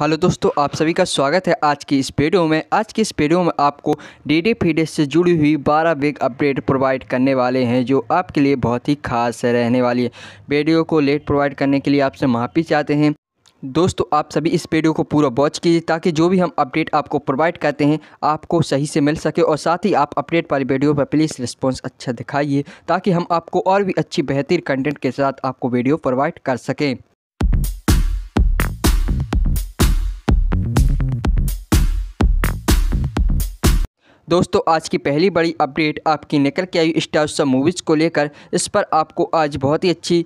hello दोस्तों आप सभी का स्वागत है आज की इस वीडियो में आज की इस वीडियो में आपको डी फीडेस से जुड़ी हुई 12 बिग अपडेट प्रोवाइड करने वाले हैं जो आपके लिए बहुत ही खास रहने वाली है वीडियो को लेट प्रोवाइड करने के लिए आपसे माफ़ी चाहते हैं दोस्तों आप सभी इस वीडियो को पूरा वॉच कीजिए ताकि जो भी हम अपडेट आपको प्रोवाइड करते हैं आपको सही से मिल सके और साथ ही आप अपडेट वाली वीडियो पर प्लीज़ रिस्पॉन्स अच्छा दिखाइए ताकि हम आपको और भी अच्छी बेहतर कंटेंट के साथ आपको वीडियो प्रोवाइड कर सकें दोस्तों आज की पहली बड़ी अपडेट आपकी निकल के आई स्टार सब मूवीज़ को लेकर इस पर आपको आज बहुत ही अच्छी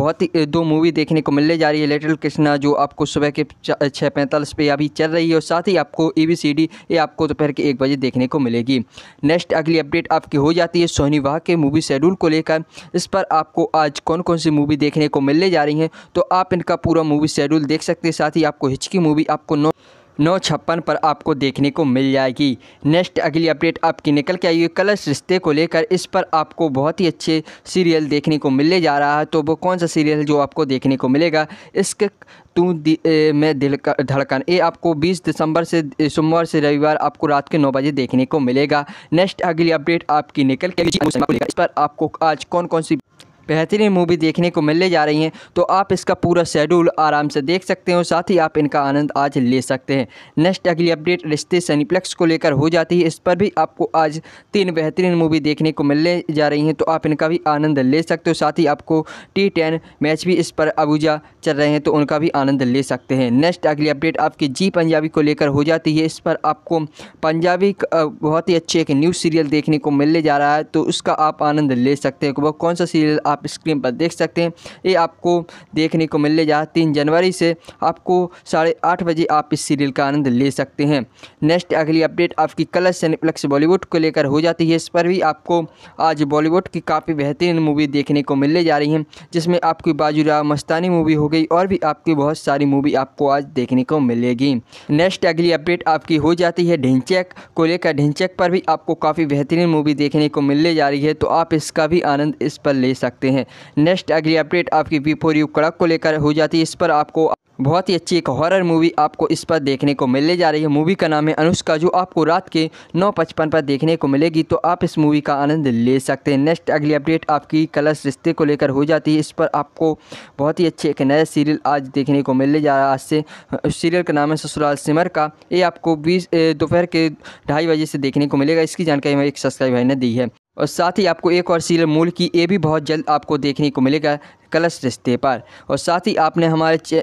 बहुत ही दो मूवी देखने को मिलने जा रही है लिटिल कृष्णा जो आपको सुबह के छः पैंतालीस पे अभी चल रही है और साथ ही आपको ए बी सी डी ये आपको दोपहर के एक बजे देखने को मिलेगी नेक्स्ट अगली अपडेट आपकी हो जाती है सोनी वाह के मूवी शेड्यूल को लेकर इस पर आपको आज कौन कौन सी मूवी देखने को मिलने जा रही हैं तो आप इनका पूरा मूवी शेड्यूल देख सकते हैं साथ ही आपको हिचकी मूवी आपको नौ नौ छप्पन पर आपको देखने को मिल जाएगी नेक्स्ट अगली अपडेट आपकी निकल के आई है कलश रिश्ते को लेकर इस पर आपको बहुत ही अच्छे सीरियल देखने को मिलने जा रहा है तो वो कौन सा सीरियल जो आपको देखने को मिलेगा इसके तू दि, में दिल का धड़कन ये आपको 20 दिसंबर से सोमवार से रविवार आपको रात के नौ बजे देखने को मिलेगा नेक्स्ट अगली अपडेट आपकी निकल के इस पर आपको आज कौन कौन सी बेहतरीन मूवी देखने को मिलने जा रही हैं तो आप इसका पूरा शेड्यूल आराम से देख सकते हो साथ ही आप इनका आनंद आज ले सकते हैं नेक्स्ट अगली अपडेट रिश्ते सनीप्लेक्स को लेकर हो जाती है इस पर भी आपको आज तीन बेहतरीन मूवी देखने को मिलने जा रही हैं तो आप इनका भी आनंद ले सकते हो साथ ही आपको टी टेन मैच भी इस पर अबूजा चल रहे हैं तो उनका भी आनंद ले सकते हैं नेक्स्ट अगली अपडेट आपकी जी पंजाबी को लेकर हो जाती है इस पर आपको पंजाबी बहुत ही अच्छे एक न्यूज़ सीरियल देखने को मिलने जा रहा है तो उसका आप आनंद ले सकते हैं वह कौन सा सीरियल आप स्क्रीन पर देख सकते हैं ये आपको देखने को मिलने जा तीन जनवरी से आपको साढ़े आठ बजे आप इस सीरियल का आनंद ले सकते हैं नेक्स्ट अगली अपडेट आपकी कलर सिनेप्लेक्स बॉलीवुड को लेकर हो जाती है इस पर भी आपको आज बॉलीवुड की काफ़ी बेहतरीन मूवी देखने को मिलने जा रही हैं जिसमें आपकी बाजूराव मस्तानी मूवी हो गई और भी आपकी बहुत सारी मूवी आपको आज देखने को मिलेगी नेक्स्ट अगली अपडेट आपकी हो जाती है ढिंचैक को लेकर ढिंचैक पर भी आपको काफ़ी बेहतरीन मूवी देखने को मिलने जा रही है तो आप इसका भी आनंद इस पर ले सकते सकते हैं नेक्स्ट अगली अपडेट आपकी फोर यू कड़क को लेकर हो जाती है इस पर आपको बहुत ही अच्छी एक हॉरर मूवी आपको इस पर देखने को मिलने जा रही है मूवी का नाम है अनुष्का जो आपको रात के नौ पचपन पर देखने को मिलेगी तो आप इस मूवी का आनंद ले सकते हैं नेक्स्ट अगली अपडेट आपकी कलश रिश्ते को लेकर हो जाती है इस पर आपको बहुत ही अच्छे एक नया सीरियल आज देखने को मिलने जा रहा है आज से उस सीरियल का नाम है ससुराल सिमर का ये आपको बीस दोपहर के ढाई बजे से देखने को मिलेगा इसकी जानकारी हमारे एक सब्सक्राइब भाई ने दी है और साथ ही आपको एक और सीरियल मूल की ये भी बहुत जल्द आपको देखने को मिलेगा कलश रिश्ते पर और साथ ही आपने हमारे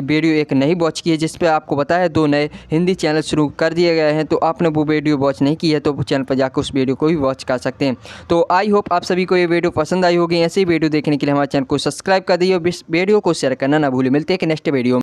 वीडियो एक नहीं वॉच की है जिस पर आपको बताया दो नए हिंदी चैनल शुरू कर दिए गए हैं तो आपने वो वीडियो वॉच नहीं की है तो चैनल पर जाकर उस वीडियो को भी वॉच कर सकते हैं तो आई होप आप सभी को ये वीडियो पसंद आई होगी ऐसे ही वीडियो देखने के लिए हमारे चैनल को सब्सक्राइब कर दिए और वीडियो को शेयर करना ना भूलें मिलते हैं कि नेक्स्ट वीडियो